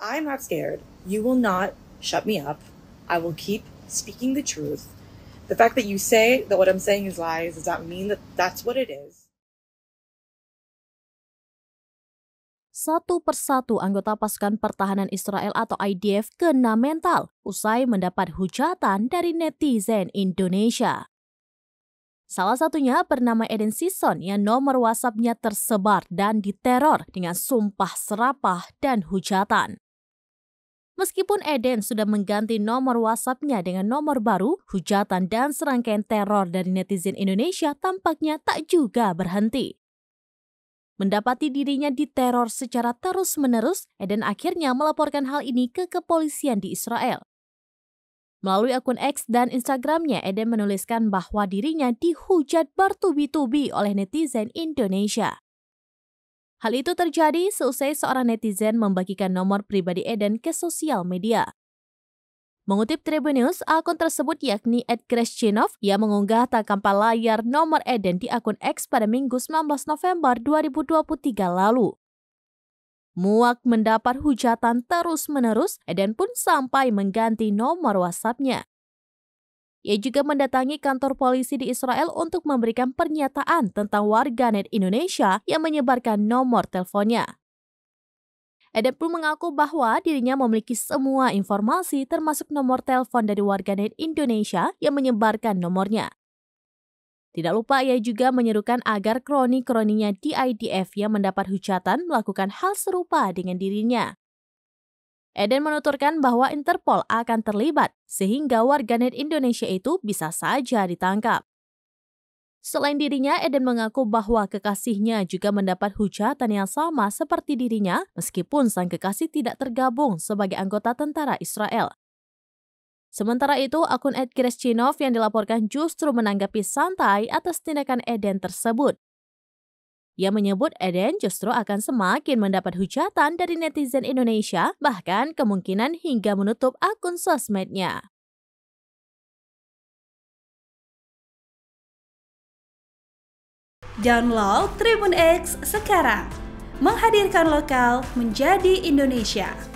I'm not scared. You will not shut me up. I will keep speaking the truth. The fact that you say that what I'm saying is lies does not mean that that's what it is. Satu persatu anggota pasukan pertahanan Israel atau IDF kena mental usai mendapat hujatan dari netizen Indonesia. Salah satunya bernama Eden Sison yang nomor WhatsApp-nya tersebar dan diteror dengan sumpah serapah dan hujatan. Meskipun Eden sudah mengganti nomor WhatsApp-nya dengan nomor baru, hujatan dan serangkaian teror dari netizen Indonesia tampaknya tak juga berhenti. Mendapati dirinya diteror secara terus-menerus, Eden akhirnya melaporkan hal ini ke kepolisian di Israel. Melalui akun X dan Instagramnya, Eden menuliskan bahwa dirinya dihujat bertubi-tubi oleh netizen Indonesia. Hal itu terjadi seusai seorang netizen membagikan nomor pribadi Eden ke sosial media. Mengutip News, akun tersebut yakni Ed Kreschinov yang mengunggah tangkapan layar nomor Eden di akun X pada Minggu 19 November 2023 lalu. Muak mendapat hujatan terus-menerus, Eden pun sampai mengganti nomor WhatsApp-nya. Ia juga mendatangi kantor polisi di Israel untuk memberikan pernyataan tentang warganet Indonesia yang menyebarkan nomor teleponnya. Adam pun mengaku bahwa dirinya memiliki semua informasi termasuk nomor telepon dari warganet Indonesia yang menyebarkan nomornya. Tidak lupa ia juga menyerukan agar kroni-kroninya di IDF yang mendapat hujatan melakukan hal serupa dengan dirinya. Eden menuturkan bahwa Interpol akan terlibat sehingga warganet Indonesia itu bisa saja ditangkap. Selain dirinya, Eden mengaku bahwa kekasihnya juga mendapat hujatan yang sama seperti dirinya meskipun sang kekasih tidak tergabung sebagai anggota tentara Israel. Sementara itu, akun Ed Grescinov yang dilaporkan justru menanggapi santai atas tindakan Eden tersebut. Ia menyebut Eden justru akan semakin mendapat hujatan dari netizen Indonesia, bahkan kemungkinan hingga menutup akun sosmednya. Download Tribun X sekarang, menghadirkan lokal menjadi Indonesia.